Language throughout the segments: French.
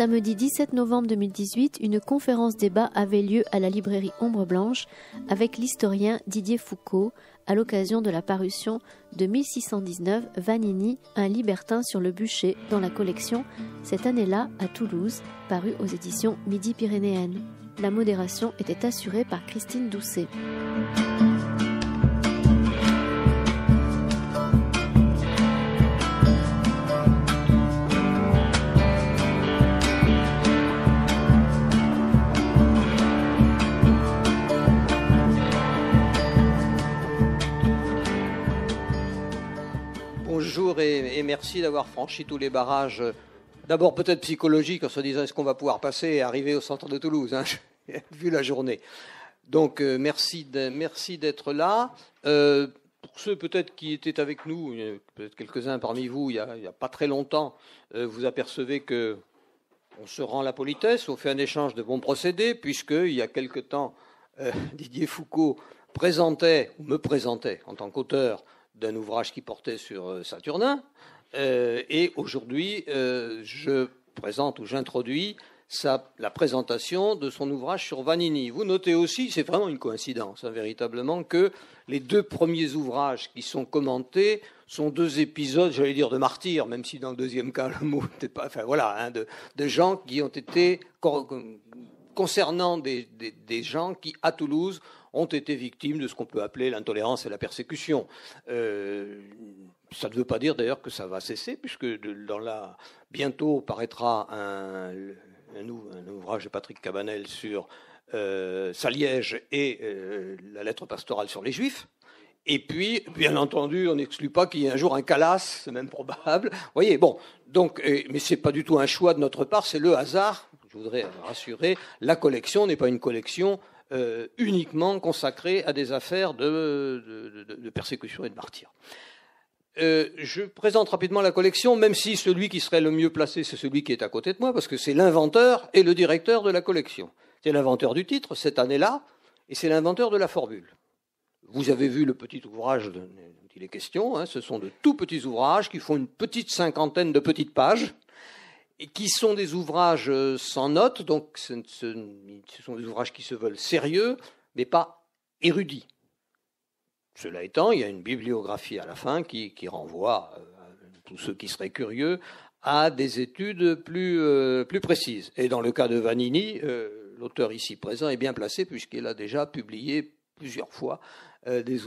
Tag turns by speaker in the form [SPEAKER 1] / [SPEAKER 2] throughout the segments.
[SPEAKER 1] Samedi 17 novembre 2018, une conférence débat avait lieu à la librairie Ombre Blanche avec l'historien Didier Foucault à l'occasion de la parution de 1619 Vanini, un libertin sur le bûcher dans la collection Cette année-là à Toulouse, paru aux éditions Midi-Pyrénéennes. La modération était assurée par Christine Doucet.
[SPEAKER 2] et merci d'avoir franchi tous les barrages. D'abord peut-être psychologiques, en se disant est-ce qu'on va pouvoir passer et arriver au centre de Toulouse, hein vu la journée. Donc euh, merci d'être là. Euh, pour ceux peut-être qui étaient avec nous, peut-être quelques-uns parmi vous, il n'y a, pas très longtemps, euh, vous apercevez que on se rend la politesse, on fait un échange de bons procédés, puisque il y a quelque temps, Didier Foucault présentait, ou me présentait en tant qu'auteur, d'un ouvrage qui portait sur euh, Saturnin. Euh, et aujourd'hui, euh, je présente ou j'introduis la présentation de son ouvrage sur Vanini. Vous notez aussi, c'est vraiment une coïncidence, hein, véritablement, que les deux premiers ouvrages qui sont commentés sont deux épisodes, j'allais dire, de martyrs, même si dans le deuxième cas, le mot n'était pas. Enfin voilà, hein, de, gens qui ont été. concernant des gens qui, à Toulouse, ont été victimes de ce qu'on peut appeler l'intolérance et la persécution. Euh, ça ne veut pas dire d'ailleurs que ça va cesser, puisque dans la... bientôt paraîtra un, ouvrage de Patrick Cabanel sur euh, Saliège et euh, la lettre pastorale sur les Juifs. Et puis, bien entendu, on n'exclut pas qu'il y ait un jour un calas, c'est même probable. voyez, bon, donc, euh, mais ce n'est pas du tout un choix de notre part, c'est le hasard. Je voudrais rassurer, la collection n'est pas une collection euh, uniquement consacré à des affaires de, persécution et de martyr. Euh, je présente rapidement la collection, même si celui qui serait le mieux placé, c'est celui qui est à côté de moi, parce que c'est l'inventeur et le directeur de la collection. C'est l'inventeur du titre, cette année-là, et c'est l'inventeur de la formule. Vous avez vu le petit ouvrage dont il est question, hein, ce sont de tout petits ouvrages qui font une petite cinquantaine de petites pages, qui sont des ouvrages euh, sans notes, donc ce, sont des ouvrages qui se veulent sérieux, mais pas érudits. Cela étant, il y a une bibliographie à la fin qui, renvoie euh, tous ceux qui seraient curieux à des études plus, euh, plus précises. Et dans le cas de Vanini, l'auteur ici présent est bien placé puisqu'il a déjà publié plusieurs fois des,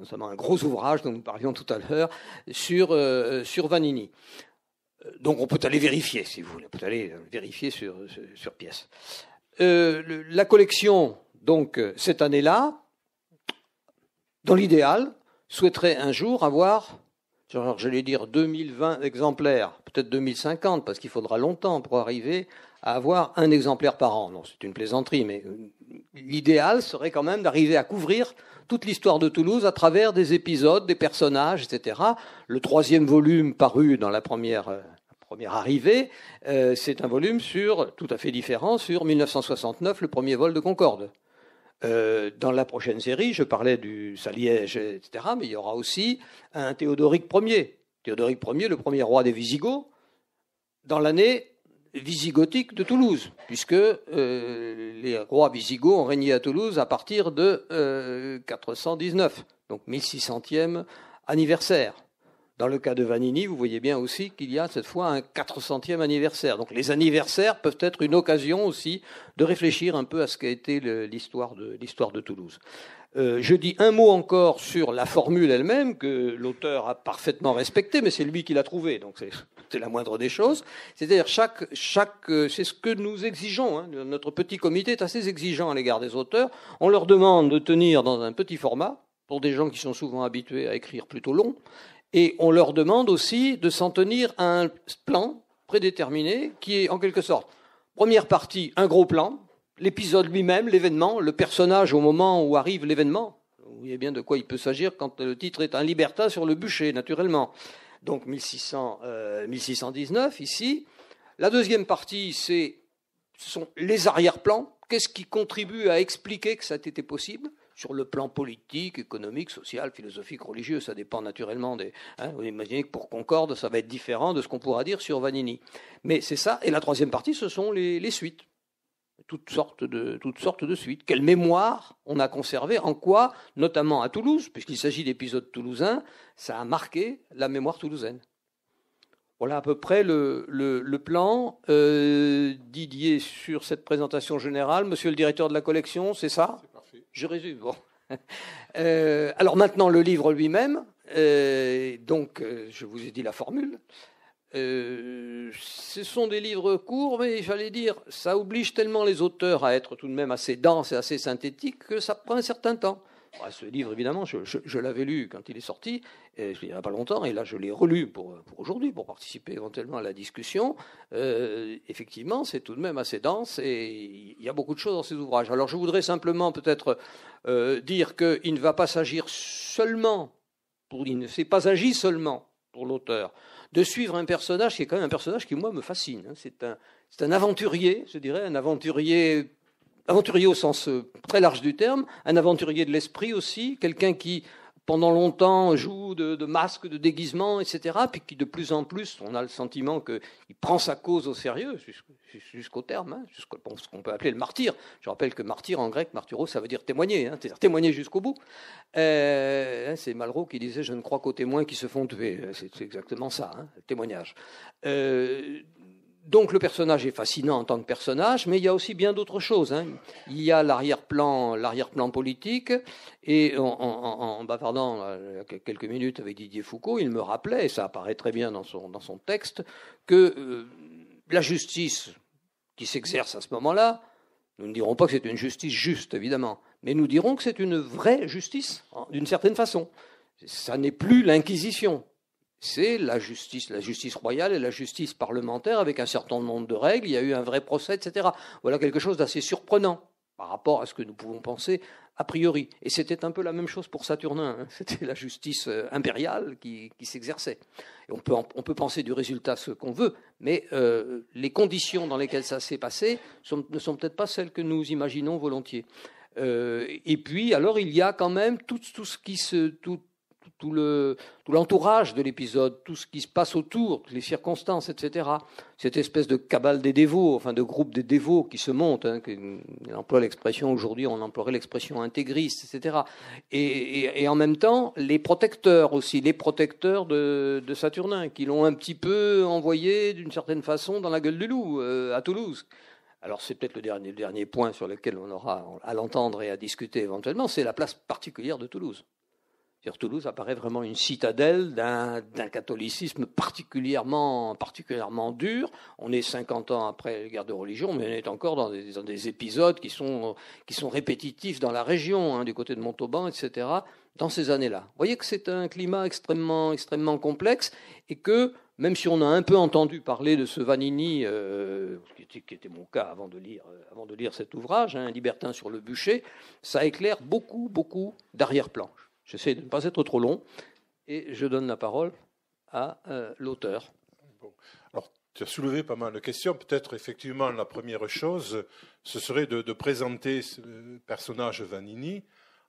[SPEAKER 2] notamment un gros ouvrage dont nous parlions tout à l'heure sur, sur Vanini. Euh, donc on peut aller vérifier, si vous voulez, on peut aller euh, vérifier sur, pièce. Euh, la collection, donc, cette année-là, dans l'idéal, souhaiterait un jour avoir, j'allais dire 2020 exemplaires, peut-être 2050, parce qu'il faudra longtemps pour arriver à avoir un exemplaire par an. Non, c'est une plaisanterie, mais euh, l'idéal serait quand même d'arriver à couvrir toute l'histoire de Toulouse à travers des épisodes, des personnages, etc. Le troisième volume paru dans la première, euh, première arrivée, euh, c'est un volume sur tout à fait différent sur 1969, le premier vol de Concorde. dans la prochaine série, je parlais du Saliège, etc., mais il y aura aussi un Théodoric Ier. Théodoric Ier, le premier roi des Visigoths, dans l'année visigothique de Toulouse, puisque euh, les rois visigoths ont régné à Toulouse à partir de 419, euh, donc 1600e anniversaire. Dans le cas de Vanini, vous voyez bien aussi qu'il y a cette fois un 400e anniversaire. Donc les anniversaires peuvent être une occasion aussi de réfléchir un peu à ce qu'a été l'histoire de, l'histoire de Toulouse. Euh, je dis un mot encore sur la formule elle-même que l'auteur a parfaitement respectée, mais c'est lui qui l'a trouvée, donc c'est la moindre des choses. C'est-à-dire chaque, chaque, euh, c'est ce que nous exigeons. Hein. Notre petit comité est assez exigeant à l'égard des auteurs. On leur demande de tenir dans un petit format pour des gens qui sont souvent habitués à écrire plutôt long, et on leur demande aussi de s'en tenir à un plan prédéterminé qui est en quelque sorte première partie un gros plan l'épisode lui-même, l'événement, le personnage au moment où arrive l'événement. Vous voyez bien de quoi il peut s'agir quand le titre est Un libertin sur le bûcher, naturellement. Donc 1619 euh, ici. La deuxième partie, ce sont les arrière-plans. Qu'est-ce qui contribue à expliquer que ça a été possible sur le plan politique, économique, social, philosophique, religieux, ça dépend naturellement des. Hein, vous imaginez que pour Concorde, ça va être différent de ce qu'on pourra dire sur Vanini. Mais c'est ça. Et la troisième partie, ce sont les suites toutes sortes de, toutes sortes de suites. Quelle mémoire on a conservée, en quoi, notamment à Toulouse, puisqu'il s'agit d'épisodes toulousains, ça a marqué la mémoire toulousaine. Voilà à peu près le, le, plan. Euh, Didier, sur cette présentation générale, monsieur le directeur de la collection, c'est ça parfait. Je résume. Bon. Euh, alors maintenant, le livre lui-même. Euh, donc, euh, je vous ai dit la formule. Euh, ce sont des livres courts, mais j'allais dire, ça oblige tellement les auteurs à être tout de même assez denses et assez synthétiques que ça prend un certain temps. Bah, ce livre, évidemment, je, l'avais lu quand il est sorti, et il n'y a pas longtemps, et là je l'ai relu pour, aujourd'hui, pour participer éventuellement à la discussion. Euh, effectivement, c'est tout de même assez dense, et il y a beaucoup de choses dans ces ouvrages. Alors je voudrais simplement peut-être euh, dire qu'il ne va pas s'agir seulement, il ne s'est pas agi seulement pour l'auteur de suivre un personnage qui est quand même un personnage qui, moi, me fascine. Hein. C'est un, un, aventurier, je dirais, un aventurier, aventurier au sens euh, très large du terme, un aventurier de l'esprit aussi, quelqu'un qui, pendant longtemps joue de, masques, de déguisements, etc., puis qui de plus en plus, on a le sentiment qu'il prend sa cause au sérieux, jusqu'au terme, hein, jusqu'au ce qu'on peut appeler le martyr. Je rappelle que martyr en grec, martyro, ça veut dire témoigner, hein, c'est-à-dire témoigner jusqu'au bout. Euh, hein, c'est Malraux qui disait Je ne crois qu'aux témoins qui se font tuer. C'est exactement ça, hein, le témoignage. Euh, donc le personnage est fascinant en tant que personnage, mais il y a aussi bien d'autres choses. Hein. Il y a l'arrière-plan, l'arrière-plan politique, et en, bavardant euh, quelques minutes avec Didier Foucault, il me rappelait, et ça apparaît très bien dans son, dans son texte, que euh, la justice qui s'exerce à ce moment-là, nous ne dirons pas que c'est une justice juste, évidemment, mais nous dirons que c'est une vraie justice, d'une certaine façon. Ça n'est plus l'Inquisition, c'est la justice, la justice royale et la justice parlementaire avec un certain nombre de règles. Il y a eu un vrai procès, etc. Voilà quelque chose d'assez surprenant par rapport à ce que nous pouvons penser a priori. Et c'était un peu la même chose pour Saturnin. Hein. C'était la justice euh, impériale qui, s'exerçait. on, peut, on peut penser du résultat ce qu'on veut, mais euh, les conditions dans lesquelles ça s'est passé ne sont peut-être pas celles que nous imaginons volontiers. Euh, et puis, alors, il y a quand même tout, tout ce qui se, tout, tout l'entourage le, tout de l'épisode, tout ce qui se passe autour, les circonstances, etc. Cette espèce de cabale des dévots, enfin de groupe des dévots qui se monte, hein, emploie l'expression aujourd'hui, on emploierait l'expression intégriste, etc. Et, en même temps, les protecteurs aussi, les protecteurs de, de Saturnin, qui l'ont un petit peu envoyé d'une certaine façon dans la gueule du loup euh, à Toulouse. Alors c'est peut-être le dernier, le dernier point sur lequel on aura à l'entendre et à discuter éventuellement, c'est la place particulière de Toulouse. Toulouse apparaît vraiment une citadelle d'un, catholicisme particulièrement, particulièrement dur. On est 50 ans après la guerre de religion, mais on est encore dans des, épisodes qui sont, qui sont répétitifs dans la région, hein, du côté de Montauban, etc., dans ces années-là. Vous voyez que c'est un climat extrêmement, extrêmement complexe et que, même si on a un peu entendu parler de ce Vanini, euh, qui, était, mon cas avant de lire, euh, avant de lire cet ouvrage, Un hein, Libertin sur le bûcher, ça éclaire beaucoup, beaucoup darrière planche J'essaie de ne pas être trop long et je donne la parole à euh, l'auteur.
[SPEAKER 1] Alors, tu as soulevé pas mal de questions. Peut-être effectivement la première chose, ce serait de, présenter ce euh, personnage Vanini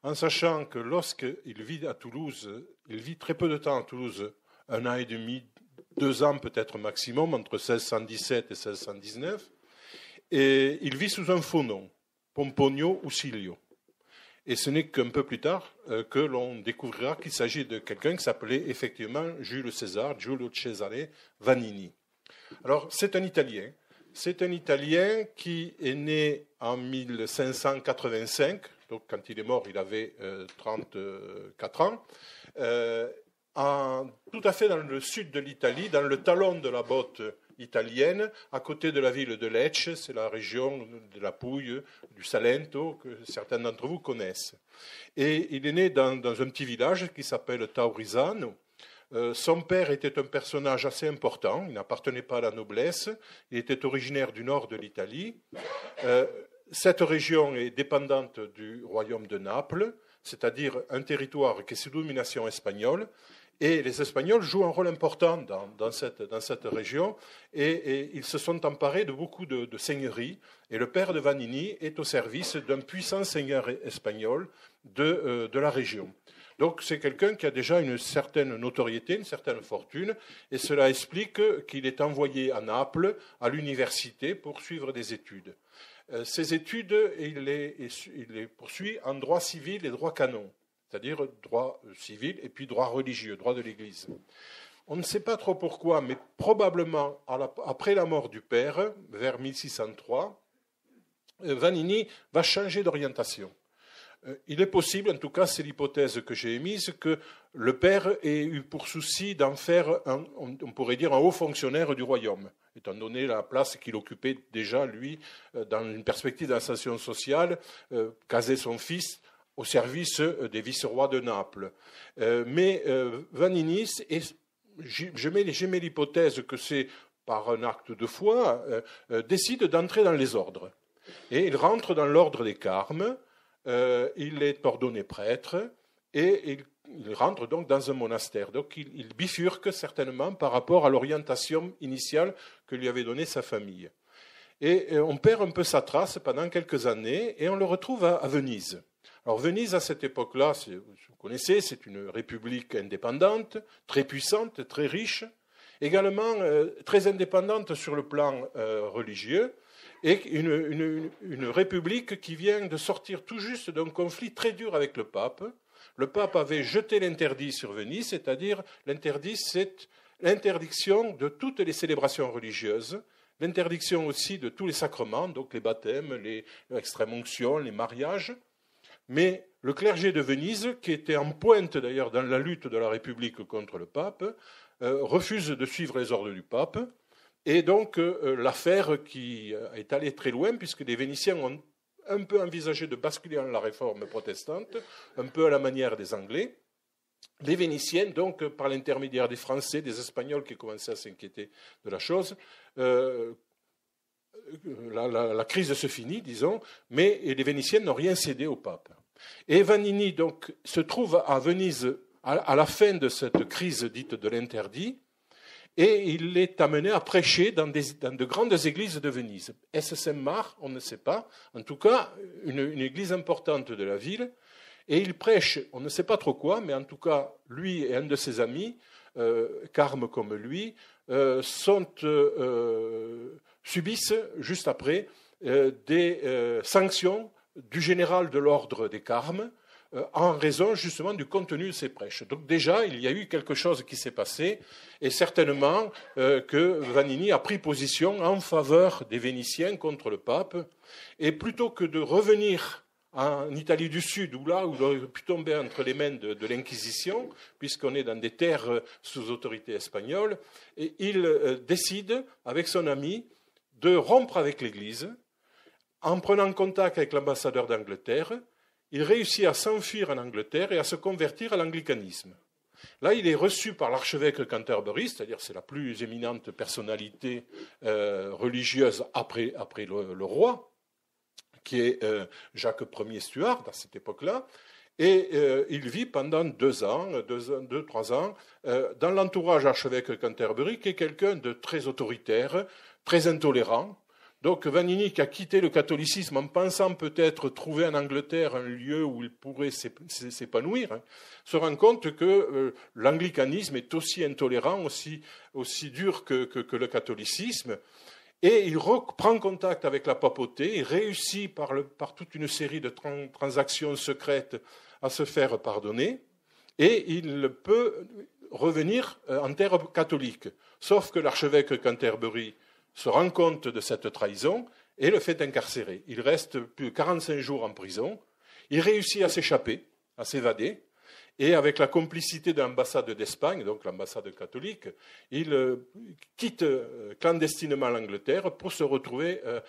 [SPEAKER 1] en sachant que lorsqu'il vit à Toulouse, il vit très peu de temps à Toulouse, un an et demi, deux ans peut-être maximum, entre 1617 et 1619, et il vit sous un faux nom, Pomponio ou Silio. Et ce n'est qu'un peu plus tard euh, que l'on découvrira qu'il s'agit de quelqu'un qui s'appelait effectivement Jules César, Giulio Cesare Vanini. Alors, c'est un Italien. C'est un Italien qui est né en 1585, donc quand il est mort, il avait 34 euh, ans, euh, en, tout à fait dans le sud de l'Italie, dans le talon de la botte italienne, à côté de la ville de Lecce, c'est la région de la Pouille, du Salento, que certains d'entre vous connaissent. Et il est né dans, un petit village qui s'appelle Taurisano. Euh, son père était un personnage assez important, il n'appartenait pas à la noblesse, il était originaire du nord de l'Italie. Euh, cette région est dépendante du royaume de Naples, c'est-à-dire un territoire qui est sous domination espagnole, et les Espagnols jouent un rôle important dans, cette, région et, ils se sont emparés de beaucoup de, seigneuries. Et le père de Vanini est au service d'un puissant seigneur espagnol euh, de, la région. Donc c'est quelqu'un qui a déjà une certaine notoriété, une certaine fortune, et cela explique qu'il est envoyé à Naples, à l'université, pour suivre des études. Euh, ces études, il les poursuit en droit civil et droit canon c'est-à-dire droit civil et puis droit religieux, droit de l'Église. On ne sait pas trop pourquoi, mais probablement après la mort du père, vers 1603, euh, Vanini va changer d'orientation. Euh, il est possible, en tout cas c'est l'hypothèse que j'ai émise, que le père ait eu pour souci d'en faire, un, on pourrait dire, un haut fonctionnaire du royaume, étant donné la place qu'il occupait déjà, lui, euh, dans une perspective d'ascension sociale, caser son fils au service euh, des vice-rois de Naples. Euh, mais euh, Vaninis, est, j'aimais l'hypothèse que c'est par un acte de foi, euh, décide d'entrer dans les ordres. Et il rentre dans l'ordre des Carmes, il est ordonné prêtre, et il, rentre donc dans un monastère. Donc il, bifurque certainement par rapport à l'orientation initiale que lui avait donnée sa famille. Et on perd un peu sa trace pendant quelques années, et on le retrouve à Venise. Alors Venise, à cette époque-là, vous connaissez, c'est une république indépendante, très puissante, très riche, également euh, très indépendante sur le plan euh, religieux, et une, république qui vient de sortir tout juste d'un conflit très dur avec le pape. Le pape avait jeté l'interdit sur Venise, c'est-à-dire l'interdit, c'est l'interdiction de toutes les célébrations religieuses, l'interdiction aussi de tous les sacrements, donc les baptêmes, les extrêmes les mariages, mais le clergé de Venise, qui était en pointe d'ailleurs dans la lutte de la République contre le pape, euh, refuse de suivre les ordres du pape. Et donc euh, l'affaire qui euh, est allée très loin, puisque les Vénitiens ont un peu envisagé de basculer en la réforme protestante, un peu à la manière des Anglais. Les Vénitiens, donc, par l'intermédiaire des Français, des Espagnols qui commençaient à s'inquiéter de la chose, euh, la, crise se finit, disons, mais les Vénitiennes n'ont rien cédé au pape. Et Vanini donc se trouve à Venise à, la fin de cette crise dite de l'interdit, et il est amené à prêcher dans, de grandes églises de Venise. Est-ce Saint-Marc On ne sait pas. En tout cas, une, église importante de la ville. Et il prêche, on ne sait pas trop quoi, mais en tout cas, lui et un de ses amis, euh, Carme comme lui, euh, sont euh, subissent juste après euh, des euh, sanctions du général de l'ordre des Carmes euh, en raison justement du contenu de ses prêches. Donc déjà, il y a eu quelque chose qui s'est passé et certainement que Vanini a pris position en faveur des Vénitiens contre le pape et plutôt que de revenir en Italie du Sud, où là, où il aurait pu tomber entre les mains de, l'Inquisition, puisqu'on est dans des terres sous autorité espagnole, il décide, avec son ami, de rompre avec l'Église. En prenant contact avec l'ambassadeur d'Angleterre, il réussit à s'enfuir en Angleterre et à se convertir à l'anglicanisme. Là, il est reçu par l'archevêque Canterbury, c'est-à-dire c'est la plus éminente personnalité euh, religieuse après, après le, roi, qui est euh, Jacques Ier Stuart à cette époque-là. Et euh, il vit pendant deux ans, deux, deux trois ans, dans l'entourage archevêque Canterbury, qui est quelqu'un de très autoritaire, très intolérant. Donc Vanini qui a quitté le catholicisme en pensant peut-être trouver en Angleterre un lieu où il pourrait s'épanouir, hein, se rend compte que euh, l'anglicanisme est aussi intolérant, aussi, dur que, le catholicisme. Et il reprend contact avec la papauté, réussit par, toute une série de transactions secrètes à se faire pardonner, et il peut revenir euh, en terre catholique. Sauf que l'archevêque Canterbury se rend compte de cette trahison et le fait incarcérer. Il reste plus de 45 jours en prison. Il réussit à s'échapper, à s'évader. Et avec la complicité de l'ambassade d'Espagne, donc l'ambassade catholique, il euh, quitte euh, clandestinement l'Angleterre pour se retrouver euh,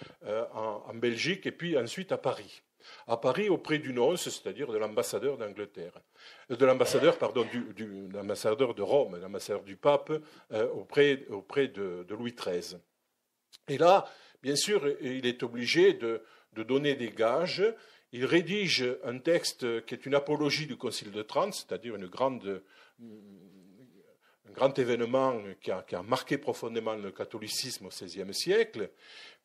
[SPEAKER 1] en Belgique et puis ensuite à Paris à Paris auprès du nonce, c'est-à-dire de l'ambassadeur d'Angleterre, de l'ambassadeur pardon du, de l'ambassadeur de Rome, l'ambassadeur du pape auprès, de, Louis XIII. Et là, bien sûr, il est obligé de, donner des gages. Il rédige un texte qui est une apologie du Concile de Trente, c'est-à-dire un grand événement qui a, marqué profondément le catholicisme au XVIe siècle.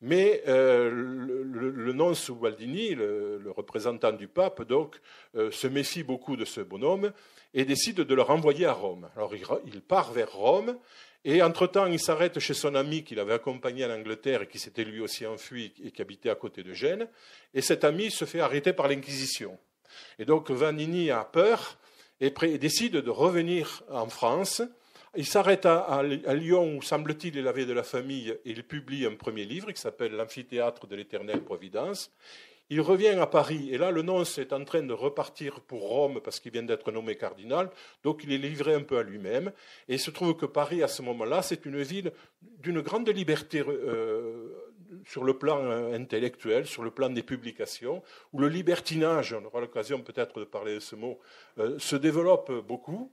[SPEAKER 1] Mais euh, le, le, nonce le, représentant du pape, donc, euh, se méfie beaucoup de ce bonhomme et décide de le renvoyer à Rome. Alors il part vers Rome et entre-temps, il s'arrête chez son ami qu'il avait accompagné en Angleterre et qui s'était lui aussi enfui et qui habitait à côté de Gênes. Et cet ami se fait arrêter par l'Inquisition. Et donc Vanini a peur et, décide de revenir en France. Il s'arrête à, Lyon où, semble-t-il, il avait de la famille et il publie un premier livre qui s'appelle L'amphithéâtre de l'éternelle providence. Il revient à Paris, et là, le nonce est en train de repartir pour Rome parce qu'il vient d'être nommé cardinal, donc il est livré un peu à lui-même. Et il se trouve que Paris, à ce moment-là, c'est une ville d'une grande liberté euh, sur le plan euh, intellectuel, sur le plan des publications, où le libertinage, on aura l'occasion peut-être de parler de ce mot, euh, se développe beaucoup.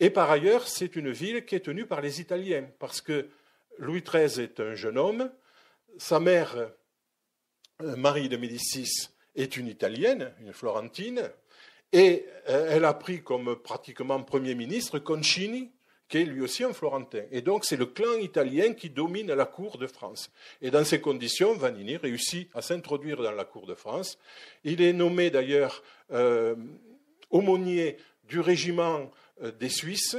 [SPEAKER 1] Et par ailleurs, c'est une ville qui est tenue par les Italiens, parce que Louis XIII est un jeune homme, sa mère euh, Marie de Médicis est une Italienne, une Florentine, et euh, elle a pris comme pratiquement Premier ministre Concini, qui est lui aussi un Florentin. Et donc c'est le clan italien qui domine la cour de France. Et dans ces conditions, Vanini réussit à s'introduire dans la cour de France. Il est nommé d'ailleurs euh, aumônier du régiment des Suisses,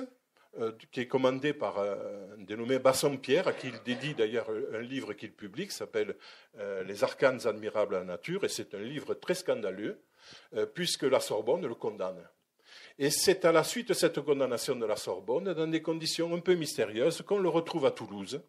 [SPEAKER 1] euh, qui est commandé par euh, un dénommé Bassompierre, à qui il dédie d'ailleurs un livre qu'il publie, qui s'appelle euh, Les arcanes admirables à la nature, et c'est un livre très scandaleux, puisque la Sorbonne le condamne. Et c'est à la suite de cette condamnation de la Sorbonne, dans des conditions un peu mystérieuses, qu'on le retrouve à Toulouse.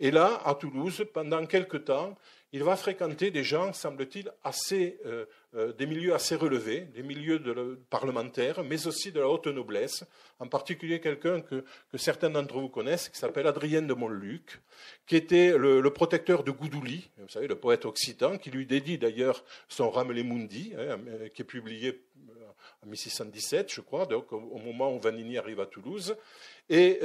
[SPEAKER 1] Et là, à Toulouse, pendant quelque temps, il va fréquenter des gens, semble-t-il, assez, euh, euh, des milieux assez relevés, des milieux de parlementaires, mais aussi de la haute noblesse, en particulier quelqu'un que, certains d'entre vous connaissent, qui s'appelle Adrien de Montluc, qui était le, protecteur de Goudouli, vous savez, le poète occitan, qui lui dédie d'ailleurs son Ramelé Mundi, hein, euh, qui est publié en 1617, je crois, donc au, moment où Vanini arrive à Toulouse. Et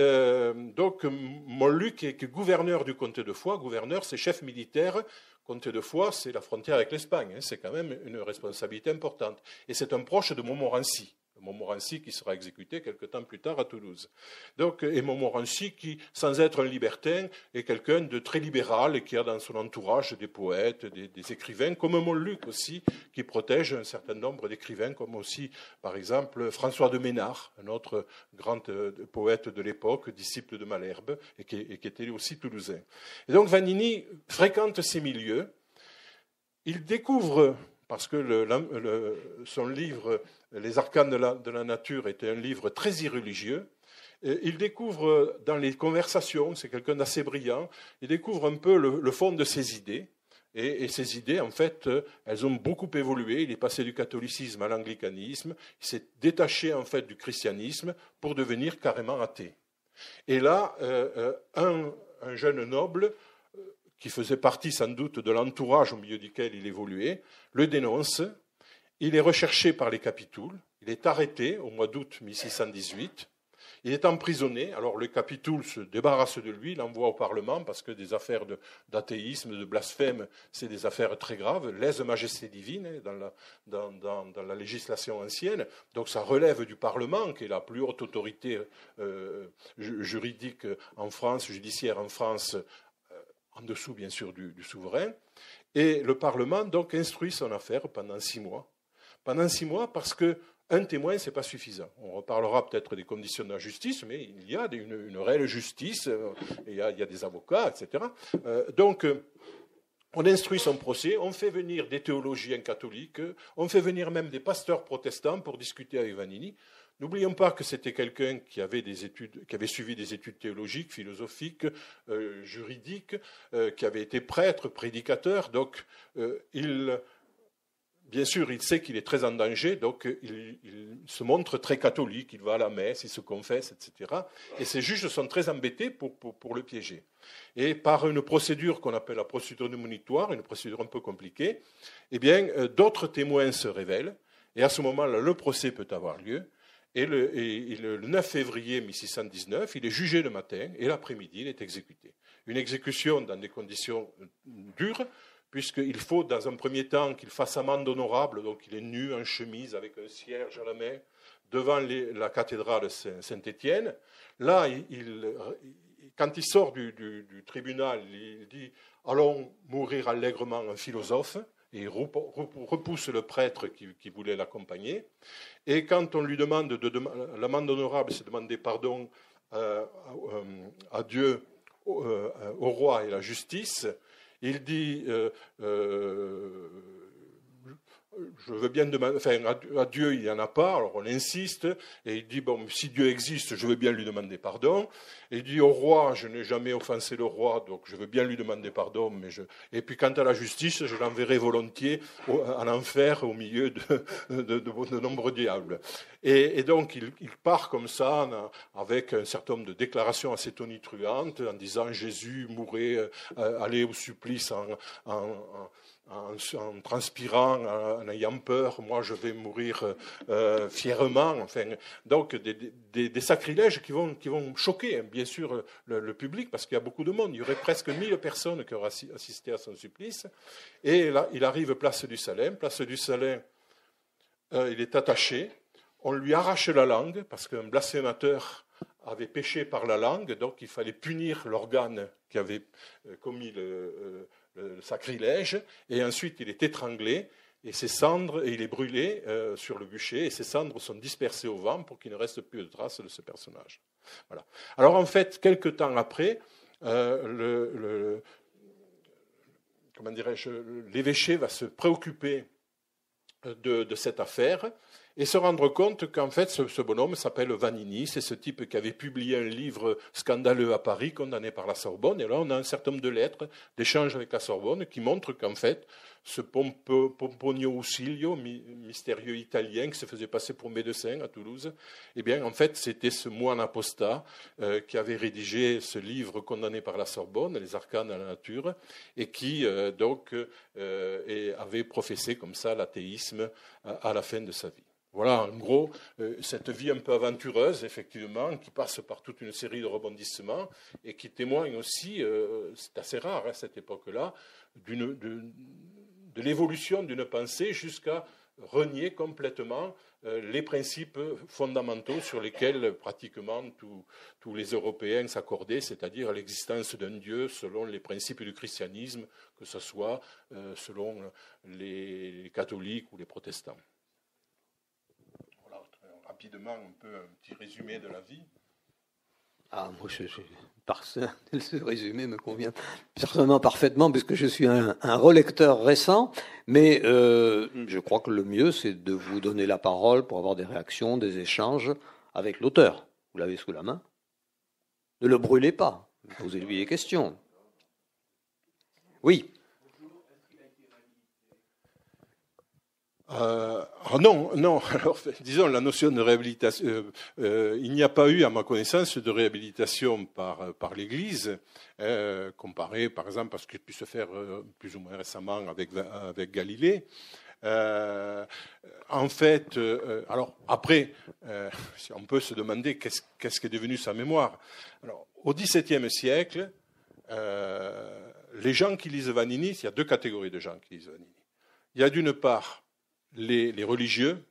[SPEAKER 1] donc, Montluc est, est gouverneur du comté de Foix, gouverneur, c'est chef militaire, Comté de fois, c'est la frontière avec l'Espagne. Hein. c'est quand même une responsabilité importante. Et c'est un proche de Montmorency. Montmorency qui sera exécuté quelque temps plus tard à Toulouse. et Montmorency qui, sans être un libertin, est quelqu'un de très libéral et qui a dans son entourage des poètes, des, écrivains, comme Montluc aussi, qui protège un certain nombre d'écrivains, comme aussi, par exemple, François de Ménard, un autre grand euh, poète de l'époque, disciple de Malherbe, et qui était aussi toulousain. Et donc Vanini fréquente ces milieux. Il découvre parce que son livre Les arcanes de la, nature était un livre très irreligieux. il découvre dans les conversations, c'est quelqu'un d'assez brillant, il découvre un peu le, fond de ses idées. Et, ses idées, en fait, elles ont beaucoup évolué. Il est passé du catholicisme à l'anglicanisme. Il s'est détaché, en fait, du christianisme pour devenir carrément athée. Et là, euh, euh, un, un, jeune noble qui faisait partie sans doute de l'entourage au milieu duquel il évoluait, le dénonce. Il est recherché par les Capitouls. Il est arrêté au mois d'août 1618. Il est emprisonné. Alors le Capitoul se débarrasse de lui, l'envoie au Parlement parce que des affaires d'athéisme, de, blasphème, c'est des affaires très graves. Lèse majesté divine hein, dans la, législation ancienne. Donc ça relève du Parlement, qui est la plus haute autorité euh, juridique en France, judiciaire en France en dessous bien sûr du, souverain, et le Parlement donc instruit son affaire pendant six mois. Pendant six mois parce que un témoin, ce n'est pas suffisant. On reparlera peut-être des conditions de la justice, mais il y a une, réelle justice, euh, il y, a, des avocats, etc. Euh, donc, euh, on instruit son procès, on fait venir des théologiens catholiques, on fait venir même des pasteurs protestants pour discuter avec Vanini. N'oublions pas que c'était quelqu'un qui avait suivi des études théologiques, philosophiques, euh, juridiques, euh, qui avait été prêtre, prédicateur. Donc, euh, bien sûr, il sait qu'il est très en danger, donc il, se montre très catholique, il va à la messe, il se confesse, etc. Et ces juges sont très embêtés pour, pour le piéger. Et par une procédure qu'on appelle la procédure de monitoire, une procédure un peu compliquée, eh bien, d'autres témoins se révèlent. Et à ce moment-là, le procès peut avoir lieu. Et le, le, 9 février 1619, il est jugé le matin et l'après-midi, il est exécuté. Une exécution dans des conditions euh, dures, puisqu'il faut, dans un premier temps, qu'il fasse amende honorable, donc il est nu, en chemise, avec un cierge à la main, devant la cathédrale Saint-Étienne. Là, quand il sort du tribunal, il dit Allons mourir allègrement un philosophe et repousse le prêtre qui, voulait l'accompagner. Et quand on lui demande, de, de l'amende honorable, c'est demander pardon euh, euh, à, Dieu, au, euh, roi et à la justice, il dit je veux bien demander, enfin, à, Dieu, il n'y en a pas, alors on insiste, et il dit, bon, si Dieu existe, je veux bien lui demander pardon. Et il dit au roi, je n'ai jamais offensé le roi, donc je veux bien lui demander pardon, mais je... Et puis quant à la justice, je l'enverrai volontiers à l'enfer au milieu de, de, nombreux diables. Et, donc, il, part comme ça, avec un certain nombre de déclarations assez tonitruantes, en disant, Jésus mourait, euh, allait au supplice en en, transpirant, en, ayant peur, moi je vais mourir euh, fièrement. Enfin, donc des, sacrilèges qui vont, qui vont choquer, hein, bien sûr, le, public, parce qu'il y a beaucoup de monde. Il y aurait presque 1000 personnes qui auraient assisté à son supplice. Et là, il arrive place du Salem. Place du Salem, euh, il est attaché. On lui arrache la langue, parce qu'un blasphémateur avait péché par la langue, donc il fallait punir l'organe qui avait euh, commis le le, sacrilège, et ensuite il est étranglé, et ses cendres, et il est brûlé euh, sur le bûcher, et ses cendres sont dispersées au vent pour qu'il ne reste plus de traces de ce personnage. Voilà. Alors en fait, quelque temps après, euh, le, comment dirais-je, l'évêché va se préoccuper de cette affaire et se rendre compte qu'en fait, ce, bonhomme s'appelle Vanini, c'est ce type qui avait publié un livre scandaleux à Paris, condamné par la Sorbonne, et là, on a un certain nombre de lettres d'échanges avec la Sorbonne qui montrent qu'en fait, ce Pomponio mystérieux italien qui se faisait passer pour médecin à Toulouse, eh bien, en fait, c'était ce moine apostat euh, qui avait rédigé ce livre condamné par la Sorbonne, Les arcanes à la nature, et qui, euh, donc, euh, avait professé comme ça l'athéisme à la fin de sa vie. Voilà, en gros, euh, cette vie un peu aventureuse, effectivement, qui passe par toute une série de rebondissements et qui témoigne aussi, euh, c'est assez rare à hein, cette époque-là, de, l'évolution d'une pensée jusqu'à renier complètement euh, les principes fondamentaux sur lesquels pratiquement tous les Européens s'accordaient, c'est-à-dire l'existence d'un Dieu selon les principes du christianisme, que ce soit selon les
[SPEAKER 2] catholiques ou les protestants
[SPEAKER 1] demain, un un petit résumé de la vie
[SPEAKER 2] Ah, moi, ce, résumé me convient certainement parfaitement, puisque je suis un, relecteur récent, mais euh, je crois que le mieux, c'est de vous donner la parole pour avoir des réactions, des échanges avec l'auteur. Vous l'avez sous la main Ne le brûlez pas, posez-lui des questions. Oui.
[SPEAKER 1] Euh, ah non, non. Alors disons la notion de réhabilitation. Euh, euh, il n'y a pas eu, à ma connaissance, de réhabilitation par euh, l'Église, comparé comparée par exemple à ce qui a pu se faire plus ou moins récemment avec Galilée. en fait, alors après, si on peut se demander qu'est-ce qui est devenu sa mémoire. Alors, au XVIIe siècle, les gens qui lisent Vanini, il y a deux catégories de gens qui lisent Vanini. Il y a d'une part les, religieux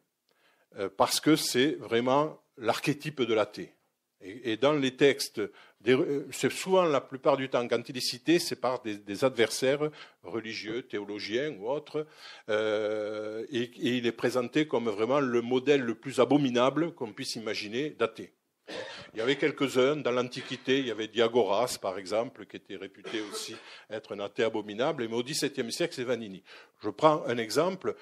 [SPEAKER 1] euh, parce que c'est vraiment l'archétype de l'athée. Et, et, dans les textes, euh, c'est souvent la plupart du temps, quand il est cité, c'est par des, adversaires religieux, théologiens ou autres, euh, et, et, il est présenté comme vraiment le modèle le plus abominable qu'on puisse imaginer d'athée. Il y avait quelques-uns dans l'Antiquité, il y avait Diagoras par exemple, qui était réputé aussi être un athée abominable, mais au XVIIe siècle, c'est Vanini. Je prends un exemple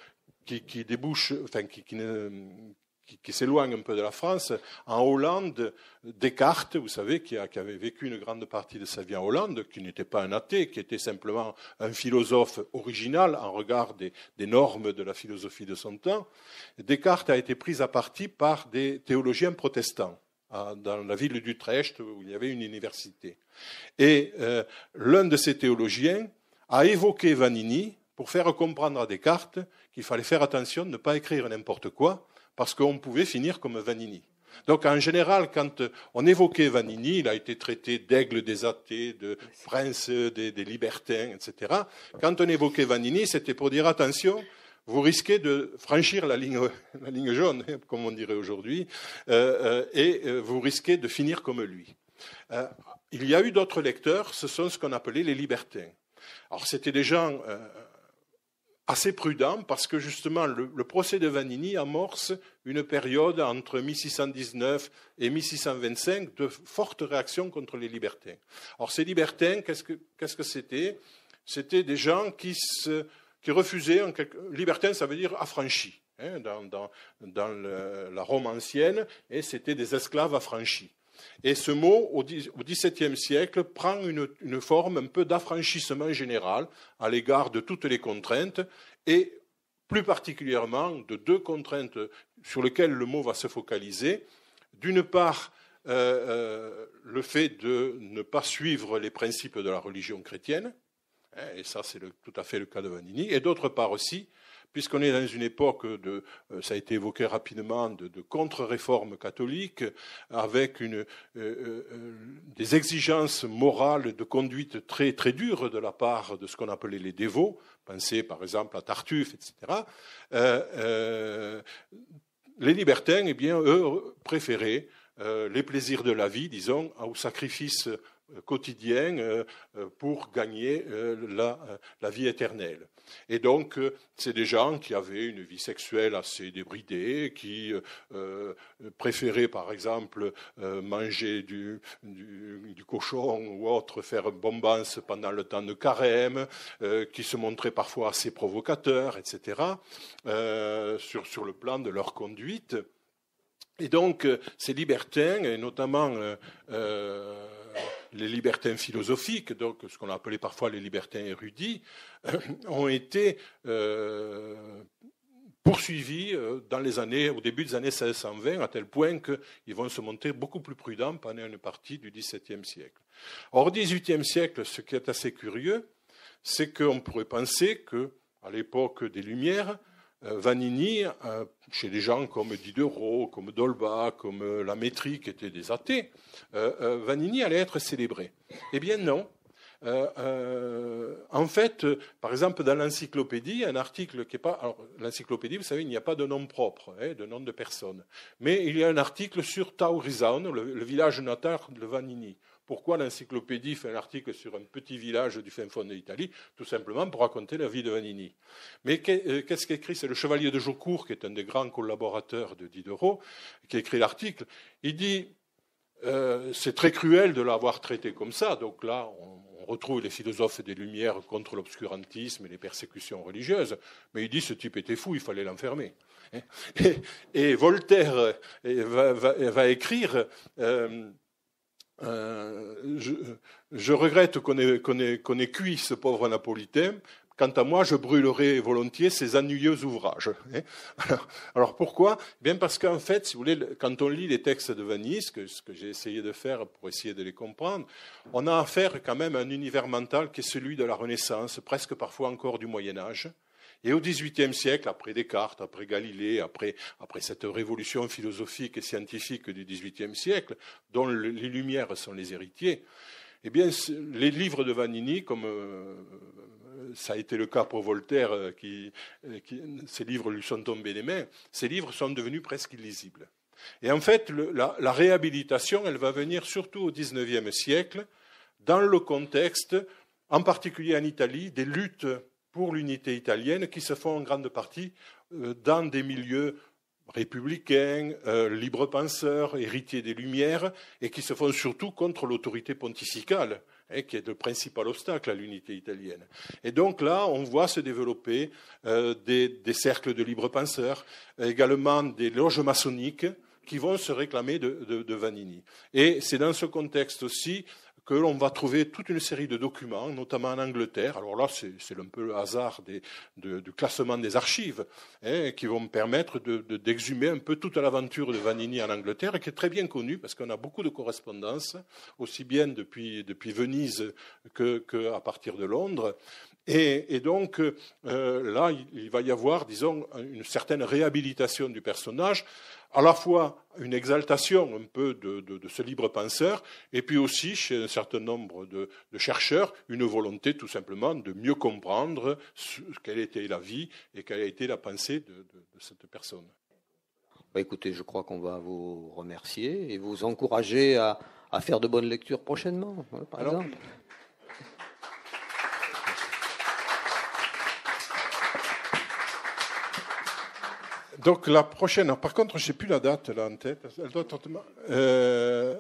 [SPEAKER 1] qui, débouche, enfin, qui, s'éloigne un peu de la France, en Hollande, Descartes, vous savez, qui, avait vécu une grande partie de sa vie en Hollande, qui n'était pas un athée, qui était simplement un philosophe original en regard des, normes de la philosophie de son temps, Descartes a été pris à partie par des théologiens protestants dans la ville d'Utrecht où il y avait une université. Et euh, l'un de ces théologiens a évoqué Vanini pour faire comprendre à Descartes qu'il fallait faire attention de ne pas écrire n'importe quoi, parce qu'on pouvait finir comme Vanini. Donc en général, quand on évoquait Vanini, il a été traité d'aigle des athées, de prince des, libertins, etc. Quand on évoquait Vanini, c'était pour dire attention, vous risquez de franchir la ligne, la ligne jaune, hein, comme on dirait aujourd'hui, euh, euh, et euh, vous risquez de finir comme lui. il y a eu d'autres lecteurs, ce sont ce qu'on appelait les libertins. Alors c'était des gens assez prudent parce que justement le, procès de Vanini amorce une période entre 1619 et 1625 de fortes réactions contre les libertins. Alors ces libertins, qu'est-ce que c'était C'était des gens qui, refusaient, en libertins ça veut dire affranchis, hein, dans, la Rome ancienne, et c'était des esclaves affranchis. Et ce mot, au XVIIe siècle, prend une, forme un peu d'affranchissement général à l'égard de toutes les contraintes et plus particulièrement de deux contraintes sur lesquelles le mot va se focaliser. D'une part, euh, euh, le fait de ne pas suivre les principes de la religion chrétienne, hein, et ça c'est tout à fait le cas de Vanini, et d'autre part aussi puisqu'on est dans une époque de, euh, ça a été évoqué rapidement, de, contre-réforme catholique, avec une, euh, euh, des exigences morales de conduite très, très dures de la part de ce qu'on appelait les dévots, pensez par exemple à Tartuffe, etc. les libertins, eh bien, eux, préféraient euh, les plaisirs de la vie, disons, euh, au sacrifice euh, quotidien pour gagner la, vie éternelle. Et donc, c'est des gens qui avaient une vie sexuelle assez débridée, qui préféraient, par exemple, manger du, cochon ou autre, faire bombance pendant le temps de carême, qui se montraient parfois assez provocateurs, etc., sur le plan de leur conduite. Et donc, euh, ces libertins, et notamment euh, euh, les libertins philosophiques, donc ce qu'on appelait parfois les libertins érudits, ont été poursuivis dans les années, au début des années 1620, à tel point qu'ils vont se montrer beaucoup plus prudents pendant une partie du XVIIe siècle. Or, au XVIIIe siècle, ce qui est assez curieux, c'est qu'on pourrait penser que, à l'époque des Lumières, euh, Vanini, euh, chez des gens comme Diderot, comme Dolba, comme euh, la qui étaient des athées, Vanini allait être célébré. Eh bien non. en fait, par exemple, dans l'encyclopédie, un article qui n'est pas... l'encyclopédie, vous savez, il n'y a pas de nom propre, hein, de nom de personne. Mais il y a un article sur Taurizan, le, village natal de Vanini. Pourquoi l'encyclopédie fait un article sur un petit village du fin fond de l'Italie Tout simplement pour raconter la vie de Vanini. Mais euh, qu'est-ce écrit C'est le chevalier de Jaucourt, qui est un des grands collaborateurs de Diderot, qui écrit l'article. Il dit euh, c'est très cruel de l'avoir traité comme ça. Donc là, on, retrouve les philosophes des Lumières contre l'obscurantisme et les persécutions religieuses. Mais il dit ce type était fou, il fallait l'enfermer. Et, Voltaire euh, va, écrire. Euh, je, regrette qu'on ait, cuit ce pauvre Napolitain. Quant à moi, je brûlerai volontiers ces ennuyeux ouvrages. Hein. Alors, pourquoi eh Bien parce qu'en fait, si vous voulez, quand on lit les textes de Venise, ce que j'ai essayé de faire pour essayer de les comprendre, on a affaire quand même à un univers mental qui est celui de la Renaissance, presque parfois encore du Moyen Âge, et au XVIIIe siècle, après Descartes, après Galilée, après, après cette révolution philosophique et scientifique du XVIIIe siècle, dont les Lumières sont les héritiers, eh bien, les livres de Vanini, comme euh, ça a été le cas pour Voltaire, euh, euh, qui, ces livres lui sont tombés des mains, ces livres sont devenus presque illisibles. Et en fait, la, la, réhabilitation, elle va venir surtout au XIXe siècle, dans le contexte, en particulier en Italie, des luttes pour l'unité italienne qui se font en grande partie euh, dans des milieux républicains, euh, libres penseurs, héritiers des Lumières, et qui se font surtout contre l'autorité pontificale, hein, qui est le principal obstacle à l'unité italienne. Et donc là, on voit se développer euh, des, cercles de libres penseurs, également des loges maçonniques qui vont se réclamer de Vanini. Et c'est dans ce contexte aussi que l'on va trouver toute une série de documents, notamment en Angleterre. Alors là, c'est un peu le hasard du classement des archives, hein, qui vont me permettre d'exhumer un peu toute l'aventure de Vanini en Angleterre, qui est très bien connue, parce qu'on a beaucoup de correspondances, aussi bien depuis, Venise qu'à partir de Londres. Et, donc, euh, là, il, va y avoir, disons, une certaine réhabilitation du personnage à la fois une exaltation un peu de, ce libre penseur, et puis aussi chez un certain nombre de, chercheurs, une volonté tout simplement de mieux comprendre ce, quelle était la vie et quelle a été la pensée de, cette personne.
[SPEAKER 2] Bah, écoutez, je crois qu'on va vous remercier et vous encourager à, faire de bonnes lectures prochainement, hein, par exemple.
[SPEAKER 1] donc la prochaine, par contre, je n'ai plus la date là en tête. Elle doit euh,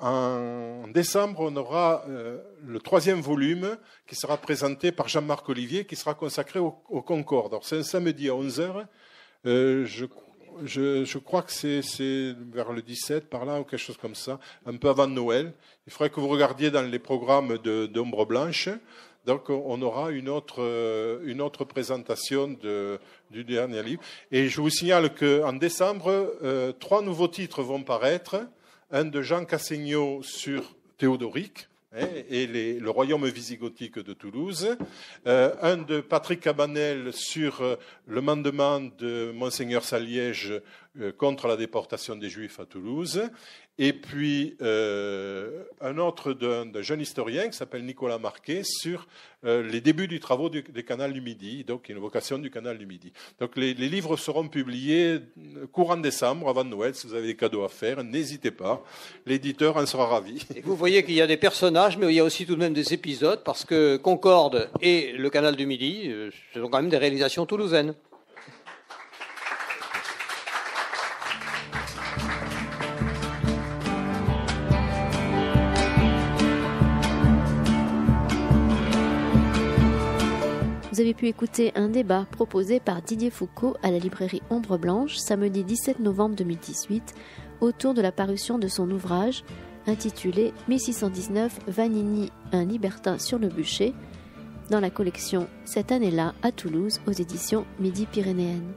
[SPEAKER 1] en, décembre, on aura euh, le troisième volume qui sera présenté par Jean-Marc Olivier, qui sera consacré au, Concorde. Alors, c'est un samedi à 11h. Euh, je, je, crois que c'est vers le 17, par là, ou quelque chose comme ça, un peu avant Noël. Il faudrait que vous regardiez dans les programmes d'Ombre Blanche. Donc on aura une autre, euh, présentation du dernier livre. Et je vous signale qu'en décembre, euh, trois nouveaux titres vont paraître. Un de Jean Cassegnaud sur Théodoric hein, et le royaume visigothique de Toulouse. Euh, un de Patrick Cabanel sur le mandement de Monseigneur Saliège contre la déportation des Juifs à Toulouse et puis, euh, un autre d'un jeune historien qui s'appelle Nicolas Marquet sur euh, les débuts du travaux du, des du Midi, donc une vocation du canal du Midi. Donc, les, les, livres seront publiés euh, courant décembre, avant Noël. Si vous avez des cadeaux à faire, n'hésitez pas. L'éditeur en sera ravi. Et vous
[SPEAKER 2] voyez qu'il y a des personnages, mais il y a aussi tout de même des épisodes, parce que Concorde et le canal du Midi, ce sont quand même des réalisations toulousaines.
[SPEAKER 1] vous avez pu écouter un débat proposé par Didier Foucault à la librairie Ombre Blanche samedi 17 novembre 2018 autour de la parution de son ouvrage intitulé 1619 Vanini, un libertin sur le bûcher, dans la collection Cette année-là à Toulouse aux éditions Midi-Pyrénéennes.